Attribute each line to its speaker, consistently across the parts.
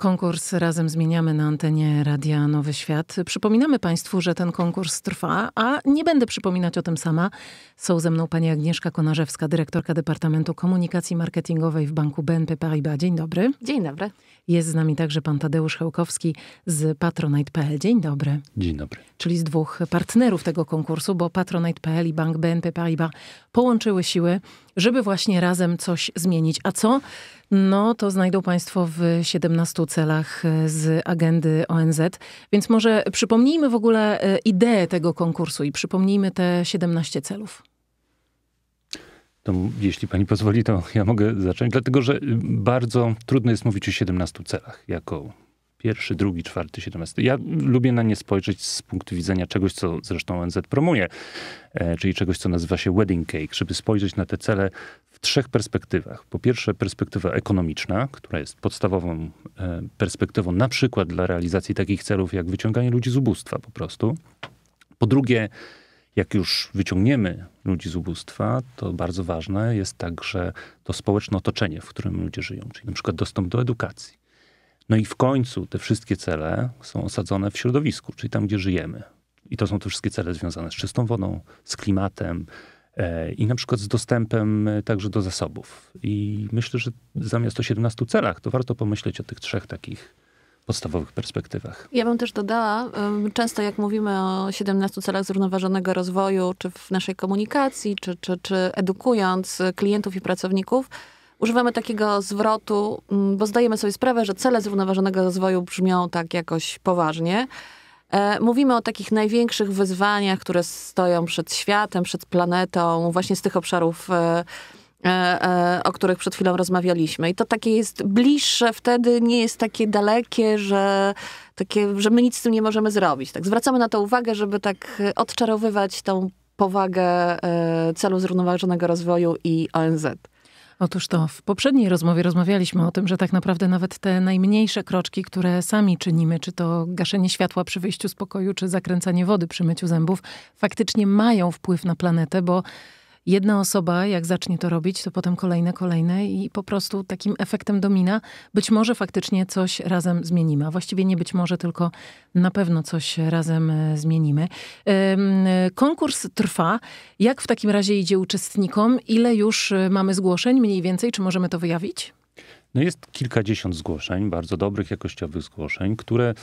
Speaker 1: Konkurs razem zmieniamy na antenie Radia Nowy Świat. Przypominamy Państwu, że ten konkurs trwa, a nie będę przypominać o tym sama. Są ze mną pani Agnieszka Konarzewska, dyrektorka Departamentu Komunikacji Marketingowej w Banku BNP Paribas. Dzień dobry. Dzień dobry. Jest z nami także pan Tadeusz Hełkowski z Patronite.pl. Dzień dobry. Dzień dobry. Czyli z dwóch partnerów tego konkursu, bo Patronite.pl i Bank BNP Paribas połączyły siły żeby właśnie razem coś zmienić. A co? No to znajdą Państwo w 17 celach e, z agendy ONZ. Więc może przypomnijmy w ogóle e, ideę tego konkursu i przypomnijmy te 17 celów.
Speaker 2: To, jeśli pani pozwoli, to ja mogę zacząć, dlatego że y, bardzo trudno jest mówić o 17 celach jako Pierwszy, drugi, czwarty, siedemnasty. Ja lubię na nie spojrzeć z punktu widzenia czegoś, co zresztą ONZ promuje, e, czyli czegoś, co nazywa się wedding cake, żeby spojrzeć na te cele w trzech perspektywach. Po pierwsze, perspektywa ekonomiczna, która jest podstawową e, perspektywą na przykład dla realizacji takich celów, jak wyciąganie ludzi z ubóstwa po prostu. Po drugie, jak już wyciągniemy ludzi z ubóstwa, to bardzo ważne jest także to społeczne otoczenie, w którym ludzie żyją, czyli na przykład dostęp do edukacji, no i w końcu te wszystkie cele są osadzone w środowisku, czyli tam, gdzie żyjemy. I to są te wszystkie cele związane z czystą wodą, z klimatem e, i na przykład z dostępem e, także do zasobów. I myślę, że zamiast o 17 celach, to warto pomyśleć o tych trzech takich podstawowych perspektywach.
Speaker 3: Ja bym też dodała, często jak mówimy o 17 celach zrównoważonego rozwoju, czy w naszej komunikacji, czy, czy, czy edukując e, klientów i pracowników, używamy takiego zwrotu, mm, bo zdajemy sobie sprawę, że cele zrównoważonego rozwoju brzmią tak jakoś poważnie. E, mówimy o takich największych wyzwaniach, które stoją przed światem, przed planetą, właśnie z tych obszarów, e, e, o których przed chwilą rozmawialiśmy. I to takie jest bliższe, wtedy nie jest takie dalekie, że, takie, że my nic z tym nie możemy zrobić. Tak, zwracamy na to uwagę, żeby tak odczarowywać tą powagę celu zrównoważonego rozwoju i
Speaker 1: ONZ. Otóż to, w poprzedniej rozmowie rozmawialiśmy o tym, że tak naprawdę nawet te najmniejsze kroczki, które sami czynimy, czy to gaszenie światła przy wyjściu z pokoju, czy zakręcanie wody przy myciu zębów, faktycznie mają wpływ na planetę, bo jedna osoba, jak zacznie to robić, to potem kolejne, kolejne i po prostu takim efektem domina być może faktycznie coś razem zmienimy. A właściwie nie być może, tylko na pewno coś razem e, zmienimy. Konkurs trwa. Jak w takim razie idzie uczestnikom? Ile już e, mamy zgłoszeń mniej więcej? Czy możemy to wyjawić?
Speaker 2: No jest kilkadziesiąt zgłoszeń, bardzo dobrych, jakościowych zgłoszeń, które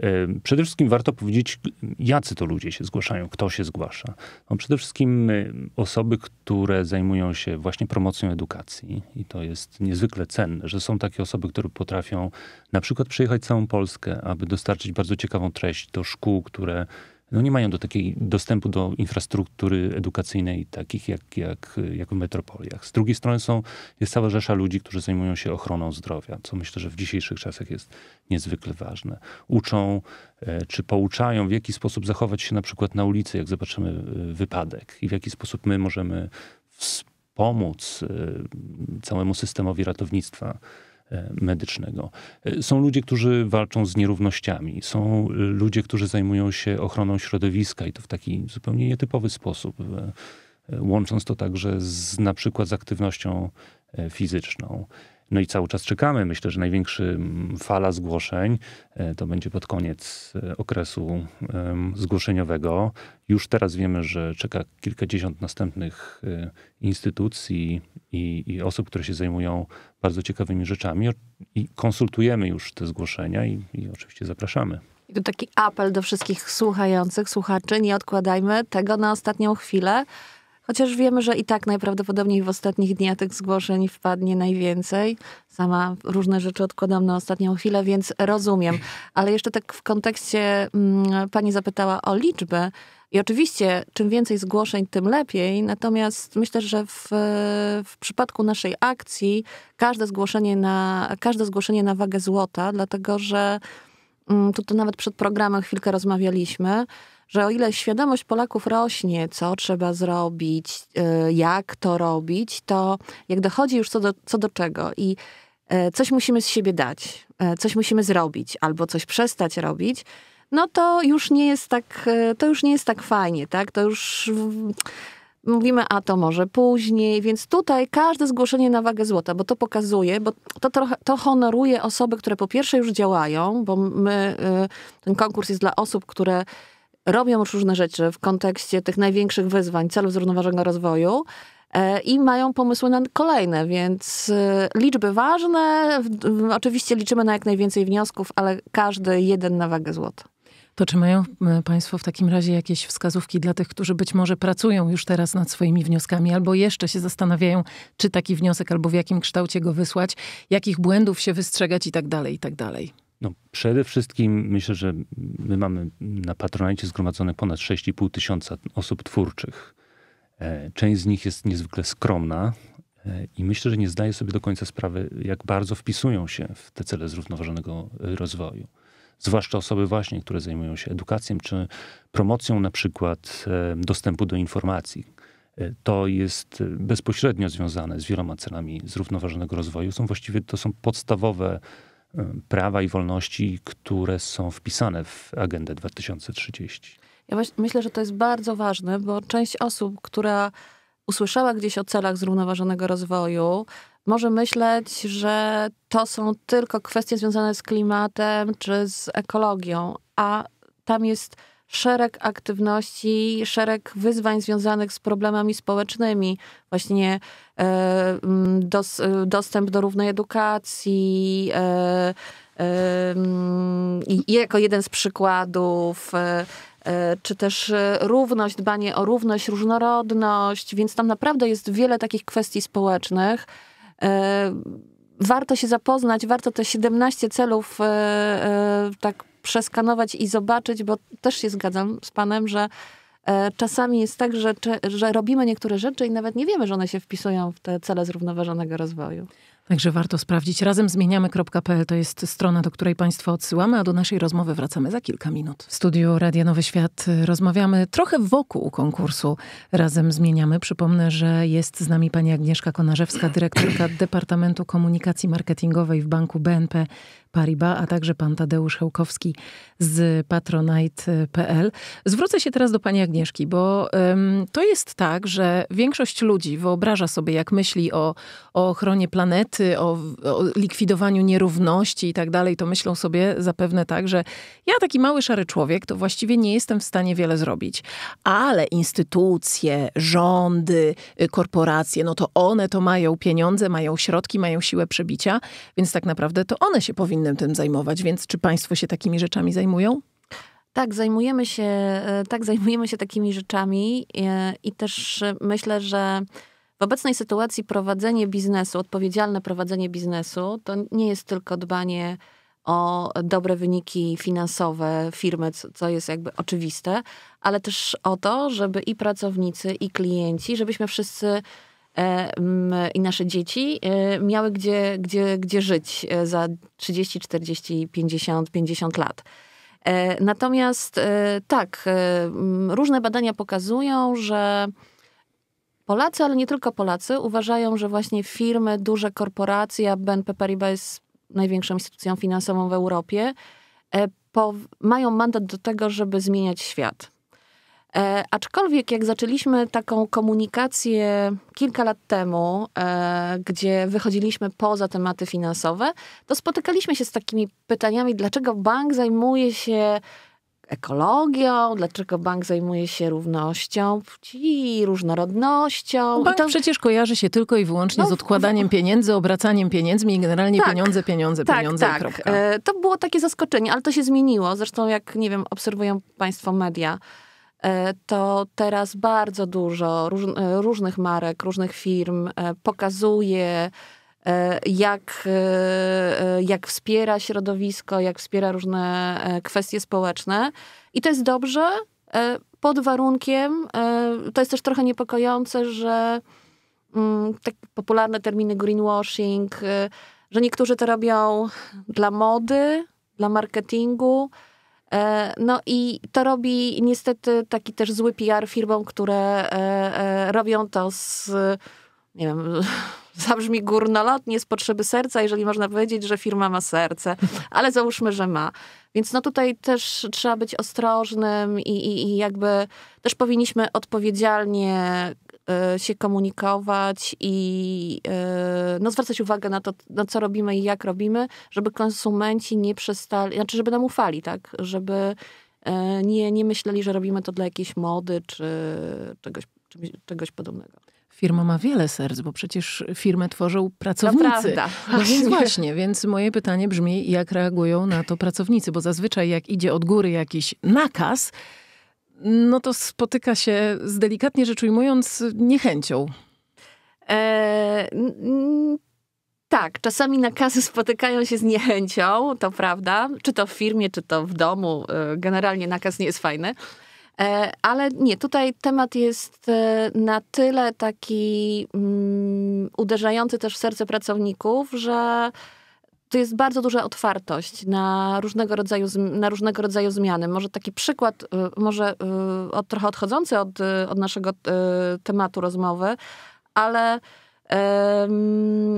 Speaker 2: e, przede wszystkim warto powiedzieć, jacy to ludzie się zgłaszają, kto się zgłasza. No przede wszystkim e, osoby, które zajmują się właśnie promocją edukacji i to jest niezwykle cenne, że są takie osoby, które potrafią na przykład przejechać całą Polskę, aby dostarczyć bardzo ciekawą treść do szkół, które no nie mają do takiej dostępu do infrastruktury edukacyjnej takich jak, jak, jak w metropoliach. Z drugiej strony są, jest cała rzesza ludzi, którzy zajmują się ochroną zdrowia, co myślę, że w dzisiejszych czasach jest niezwykle ważne. Uczą e, czy pouczają, w jaki sposób zachować się na przykład na ulicy, jak zobaczymy e, wypadek i w jaki sposób my możemy wspomóc e, całemu systemowi ratownictwa medycznego. Są ludzie, którzy walczą z nierównościami, są y, ludzie, którzy zajmują się ochroną środowiska i to w taki zupełnie nietypowy sposób, y, łącząc to także z, na przykład z aktywnością y, fizyczną. No i cały czas czekamy. Myślę, że największa fala zgłoszeń to będzie pod koniec okresu zgłoszeniowego. Już teraz wiemy, że czeka kilkadziesiąt następnych instytucji i, i osób, które się zajmują bardzo ciekawymi rzeczami. I konsultujemy już te zgłoszenia i, i oczywiście zapraszamy.
Speaker 3: I tu taki apel do wszystkich słuchających, słuchaczy, nie odkładajmy tego na ostatnią chwilę. Chociaż wiemy, że i tak najprawdopodobniej w ostatnich dniach tych zgłoszeń wpadnie najwięcej. Sama różne rzeczy odkładam na ostatnią chwilę, więc rozumiem. Ale jeszcze tak w kontekście, mm, pani zapytała o liczbę. I oczywiście, czym więcej zgłoszeń, tym lepiej. Natomiast myślę, że w, w przypadku naszej akcji każde zgłoszenie, na, każde zgłoszenie na wagę złota, dlatego że mm, tu nawet przed programem chwilkę rozmawialiśmy, że o ile świadomość Polaków rośnie, co trzeba zrobić, y, jak to robić, to jak dochodzi już co do, co do czego i y, coś musimy z siebie dać, y, coś musimy zrobić albo coś przestać robić, no to już nie jest tak, e, to już nie jest tak fajnie, tak? To już mówimy, a to może później, więc tutaj każde zgłoszenie na wagę złota, bo to pokazuje, bo to trochę, to honoruje osoby, które po pierwsze już działają, bo my, e, ten konkurs jest dla osób, które robią już różne rzeczy w kontekście tych największych wyzwań, celów zrównoważonego rozwoju, e, i mają pomysły na kolejne, więc liczby ważne. Oczywiście liczymy na jak najwięcej wniosków, ale każdy jeden na wagę złota.
Speaker 1: To czy mają e, Państwo w takim razie jakieś wskazówki dla tych, którzy być może pracują już teraz nad swoimi wnioskami, albo jeszcze się zastanawiają, czy taki wniosek, albo w jakim kształcie go wysłać, jakich błędów się wystrzegać i tak dalej, i tak dalej?
Speaker 2: No, przede wszystkim myślę, że my mamy na patronacie zgromadzone ponad 6,5 tysiąca osób twórczych. E, część z nich jest niezwykle skromna e, i myślę, że nie zdaje sobie do końca sprawy, jak bardzo wpisują się w te cele zrównoważonego rozwoju zwłaszcza osoby właśnie, które zajmują się edukacją czy promocją na przykład e, dostępu do informacji. E, to jest e, bezpośrednio związane z wieloma celami zrównoważonego rozwoju. Są właściwie to są podstawowe prawa i wolności, które są wpisane w Agendę 2030.
Speaker 3: Ja myślę, że to jest bardzo ważne, bo część osób, która usłyszała gdzieś o celach zrównoważonego rozwoju, może myśleć, że to są tylko kwestie związane z klimatem czy z ekologią, a tam jest szereg aktywności, szereg wyzwań związanych z problemami społecznymi, właśnie e, mm, dos, dostęp do równej edukacji. E, e, mm, jako jeden z przykładów, czy też równość, dbanie o równość, różnorodność, więc tam naprawdę jest wiele takich kwestii społecznych, E, warto się zapoznać, warto te 17 celów e, e, tak przeskanować i zobaczyć, bo też się zgadzam z Panem, że E, czasami jest tak, że, że robimy niektóre rzeczy i nawet nie wiemy, że one się wpisują w te cele zrównoważonego rozwoju.
Speaker 1: Także warto sprawdzić. Razem zmieniamy.pl to jest strona, do której Państwa odsyłamy, a do naszej rozmowy wracamy za kilka minut. W studiu Radia Nowy Świat rozmawiamy trochę wokół konkursu Razem Zmieniamy. Przypomnę, że jest z nami pani Agnieszka Konarzewska, dyrektorka Departamentu Komunikacji Marketingowej w Banku BNP Paribas, a także pan Tadeusz Hełkowski z patronite.pl. Zwrócę się teraz do pani Agnieszki, bo to jest tak, że większość ludzi wyobraża sobie, jak myśli o, o ochronie planety, o, o likwidowaniu nierówności i tak dalej, to myślą sobie zapewne tak, że ja taki mały szary człowiek, to właściwie nie jestem w stanie wiele zrobić. Ale instytucje, rządy, y, korporacje, no to one to mają pieniądze, mają środki, mają siłę przebicia, więc tak naprawdę to one się powinny powinny tym zajmować, więc czy państwo się takimi rzeczami zajmują?
Speaker 3: Tak, zajmujemy się, e, tak, zajmujemy się takimi rzeczami e, i też e, myślę, że w obecnej sytuacji prowadzenie biznesu, odpowiedzialne prowadzenie biznesu, to nie jest tylko dbanie o dobre wyniki finansowe firmy, co jest jakby oczywiste, ale też o to, żeby i pracownicy, i klienci, żebyśmy wszyscy E, i nasze dzieci e, miały gdzie, gdzie, gdzie żyć e, za 30, 40, 50, 50 lat. Natomiast tak, różne badania pokazują, że Polacy, ale nie tylko Polacy, uważają, że właśnie firmy, duże korporacje, BNP Paribas jest największą instytucją finansową w Europie, mają mandat do tego, żeby zmieniać świat. E, aczkolwiek jak zaczęliśmy taką komunikację kilka lat temu, e, gdzie wychodziliśmy poza tematy finansowe, to spotykaliśmy się z takimi pytaniami, dlaczego bank zajmuje się ekologią, dlaczego bank zajmuje
Speaker 1: się równością płci, różnorodnością. Bank I to... przecież kojarzy się tylko i wyłącznie no, z odkładaniem w... pieniędzy, obracaniem pieniędzmi i generalnie tak, pieniądze, pieniądze, tak, pieniądze tak. kropka. E, to
Speaker 3: było takie zaskoczenie, ale to się zmieniło. Zresztą jak, nie wiem, obserwują państwo media, E, to teraz bardzo dużo róż, e, różnych marek, różnych firm e, pokazuje, jak, jak wspiera środowisko, jak wspiera różne kwestie społeczne. I to jest dobrze, pod warunkiem, to jest też trochę niepokojące, że mm, tak popularne terminy greenwashing, że niektórzy to robią dla mody, dla marketingu, E, no i to robi niestety taki też zły PR firmom, które e, e, robią to z, nie wiem, zabrzmi górnolotnie z potrzeby serca, jeżeli można powiedzieć, że firma ma serce, ale załóżmy, że ma. Więc no tutaj też trzeba być ostrożnym i, i, i jakby też powinniśmy odpowiedzialnie Y, się komunikować i y, no, zwracać uwagę na to, na co robimy i jak robimy, żeby konsumenci nie przestali, znaczy, żeby nam ufali, tak? Żeby y, nie, nie myśleli, że robimy to dla jakiejś mody czy czegoś, czegoś podobnego.
Speaker 1: Firma ma wiele serc, bo przecież firmę tworzą pracownicy. no więc właśnie, więc moje pytanie brzmi, jak reagują na to pracownicy, bo zazwyczaj jak idzie od góry jakiś nakaz, no to spotyka się z delikatnie rzecz ujmując niechęcią.
Speaker 3: E, tak, czasami nakazy spotykają się z niechęcią, to prawda, czy to w firmie, czy to w domu. E, generalnie nakaz nie jest fajny. E, ale nie, tutaj temat jest na tyle taki um, uderzający też w serce pracowników, że to jest bardzo duża otwartość na różnego rodzaju, na różnego rodzaju zmiany. Może taki przykład, y, może y, trochę odchodzący od, y, od naszego tematu rozmowy, ale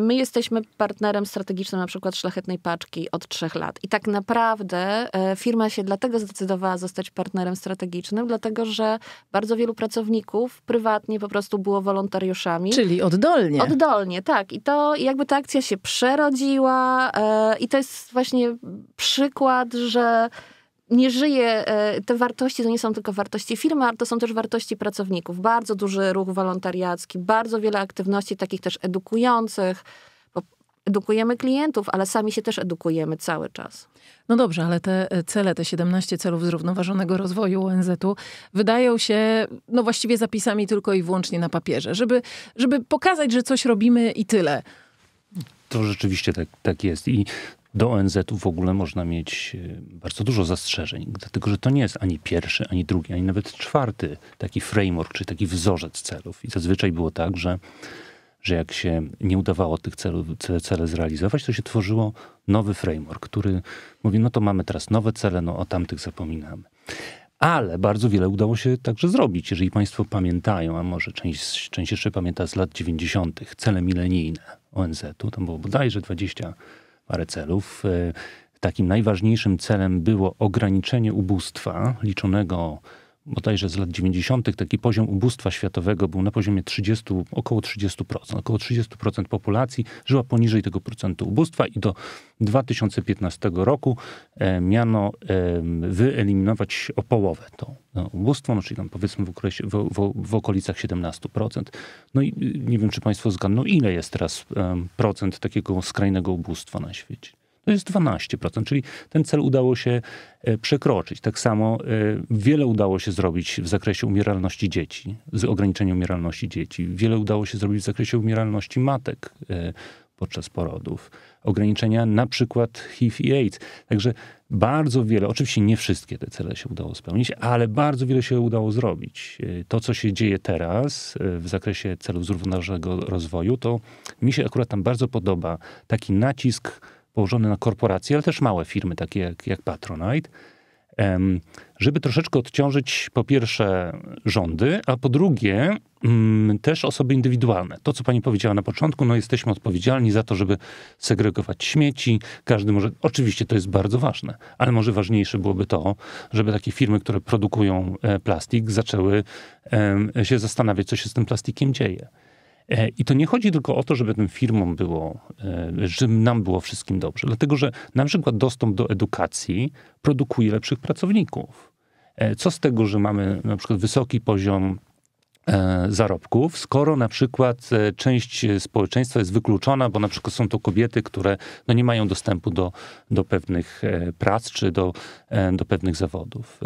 Speaker 3: My jesteśmy partnerem strategicznym na przykład Szlachetnej Paczki od trzech lat. I tak naprawdę e, firma się dlatego zdecydowała zostać partnerem strategicznym, dlatego że bardzo wielu pracowników prywatnie po prostu było wolontariuszami. Czyli oddolnie. Oddolnie, tak. I to jakby ta akcja się przerodziła e, i to jest właśnie przykład, że nie żyje, e, te wartości to nie są tylko wartości firmy, ale to są też wartości pracowników. Bardzo duży ruch wolontariacki, bardzo wiele aktywności takich też edukujących. Edukujemy klientów, ale sami się też edukujemy cały czas.
Speaker 1: No dobrze, ale te e, cele, te 17 celów zrównoważonego rozwoju ONZ-u wydają się no właściwie zapisami tylko i wyłącznie na papierze, żeby, żeby pokazać, że coś robimy i tyle.
Speaker 2: To rzeczywiście tak, tak jest. I do ONZ-u w ogóle można mieć e, bardzo dużo zastrzeżeń, dlatego że to nie jest ani pierwszy, ani drugi, ani nawet czwarty taki framework, czy taki wzorzec celów. I zazwyczaj było tak, że, że jak się nie udawało tych celów, cele, cele zrealizować, to się tworzyło nowy framework, który mówi, no to mamy teraz nowe cele, no o tamtych zapominamy. Ale bardzo wiele udało się także zrobić. Jeżeli Państwo pamiętają, a może część, część jeszcze pamięta z lat 90., cele milenijne ONZ-u, tam było bodajże 20 parę celów. E, takim najważniejszym celem było ograniczenie ubóstwa liczonego bodajże z lat 90. taki poziom ubóstwa światowego był na poziomie 30, około 30%. Około 30% populacji żyła poniżej tego procentu ubóstwa i do 2015 roku e, miano e, wyeliminować o połowę to no, ubóstwo, no, czyli tam powiedzmy w, okresie, w, w, w, okolicach 17%. No i nie wiem, czy państwo zgadną, ile jest teraz e, procent takiego skrajnego ubóstwa na świecie? to jest 12%, czyli ten cel udało się e, przekroczyć. Tak samo e, wiele udało się zrobić w zakresie umieralności dzieci, z ograniczeniem umieralności dzieci. Wiele udało się zrobić w zakresie umieralności matek e, podczas porodów, ograniczenia na przykład HIV i AIDS. Także bardzo wiele, oczywiście nie wszystkie te cele się udało spełnić, ale bardzo wiele się udało zrobić. To, co się dzieje teraz w zakresie celów zrównoważonego rozwoju, to mi się akurat tam bardzo podoba taki nacisk położony na korporacje, ale też małe firmy, takie jak, jak Patronite, żeby troszeczkę odciążyć po pierwsze rządy, a po drugie mm, też osoby indywidualne. To, co pani powiedziała na początku, no jesteśmy odpowiedzialni za to, żeby segregować śmieci. Każdy może, oczywiście to jest bardzo ważne, ale może ważniejsze byłoby to, żeby takie firmy, które produkują e, plastik, zaczęły się zastanawiać, co się z tym plastikiem dzieje. E, I to nie chodzi tylko o to, żeby tym firmom było, e, żeby nam było wszystkim dobrze, dlatego że na przykład dostęp do edukacji produkuje lepszych pracowników. E, co z tego, że mamy na przykład wysoki poziom E, zarobków, skoro na przykład e, część społeczeństwa jest wykluczona, bo na przykład są to kobiety, które no nie mają dostępu do, do pewnych e, prac czy do, do pewnych zawodów.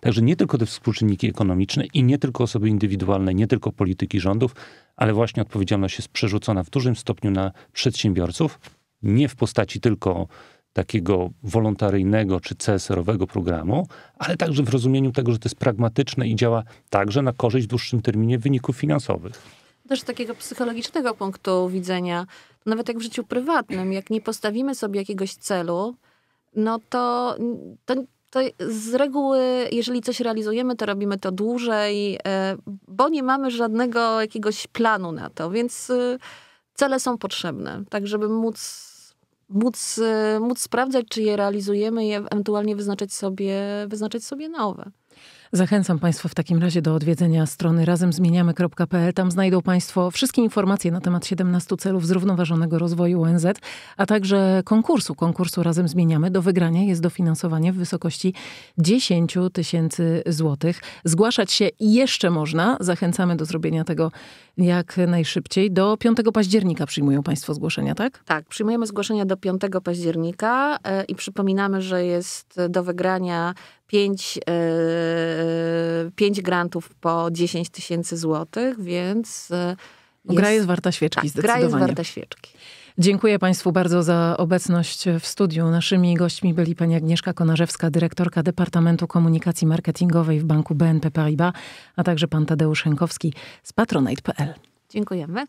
Speaker 2: Także nie tylko te współczynniki ekonomiczne i nie tylko osoby indywidualne, nie tylko polityki rządów, ale właśnie odpowiedzialność jest przerzucona w dużym stopniu na przedsiębiorców, nie w postaci tylko takiego wolontaryjnego czy CSR-owego programu, ale także w rozumieniu tego, że to jest pragmatyczne i działa także na korzyść w dłuższym terminie wyników finansowych.
Speaker 3: Też z takiego psychologicznego punktu widzenia, nawet jak w życiu prywatnym, jak nie postawimy sobie jakiegoś celu, no to, to, to z reguły, jeżeli coś realizujemy, to robimy to dłużej, e, bo nie mamy żadnego jakiegoś planu na to, więc e, cele są potrzebne, tak żeby móc móc, e, móc sprawdzać, czy je realizujemy i ewentualnie wyznaczać sobie, wyznaczać sobie nowe.
Speaker 1: Zachęcam Państwa w takim razie do odwiedzenia strony razemzmieniamy.pl. Tam znajdą Państwo wszystkie informacje na temat 17 celów zrównoważonego rozwoju ONZ, a także konkursu. Konkursu Razem Zmieniamy. Do wygrania jest dofinansowanie w wysokości 10 tysięcy złotych. Zgłaszać się jeszcze można. Zachęcamy do zrobienia tego jak najszybciej. Do 5 października przyjmują Państwo zgłoszenia,
Speaker 3: tak? Tak, przyjmujemy zgłoszenia do 5 października e, i przypominamy, że jest do wygrania pięć e, 5 y, grantów po 10 tysięcy złotych, więc. Y, no, jest, gra jest
Speaker 1: warta świeczki, tak, zdecydowanie. Gra jest warta świeczki. Dziękuję Państwu bardzo za obecność w studiu. Naszymi gośćmi byli pani Agnieszka Konarzewska, dyrektorka Departamentu Komunikacji Marketingowej w banku BNP Paribas, a także pan Tadeusz Henkowski z patronite.pl.
Speaker 3: Dziękujemy.